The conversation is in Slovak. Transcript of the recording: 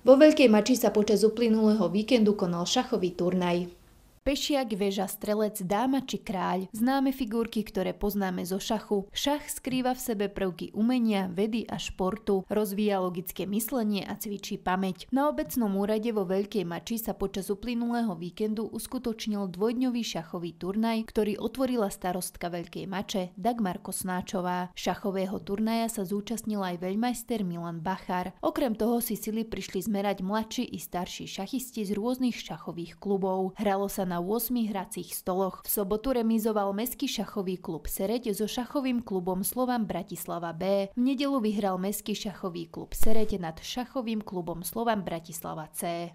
Vo Veľkej Mači sa počas uplynulého víkendu konal šachový turnaj. Pešiak, veža, strelec, dáma či kráľ, známe figurky, ktoré poznáme zo šachu. Šach skrýva v sebe prvky umenia, vedy a športu, rozvíja logické myslenie a cvičí pamäť. Na obecnom úrade vo Veľkej Mači sa počas uplynulého víkendu uskutočnil dvojdňový šachový turnaj, ktorý otvorila starostka Veľkej Mače Dagmar Kosnáčová. Šachového turnaja sa zúčastnil aj veľmajster Milan Bachar. Okrem toho si sily prišli zmerať mladší i starší šachisti z rôznych šachových klubov. Hralo sa na 8 hracích stoloch. V sobotu remizoval Mestský šachový klub Sereď so šachovým klubom Slovan Bratislava B. V nedelu vyhral Mestský šachový klub Sereď nad šachovým klubom Slovan Bratislava C.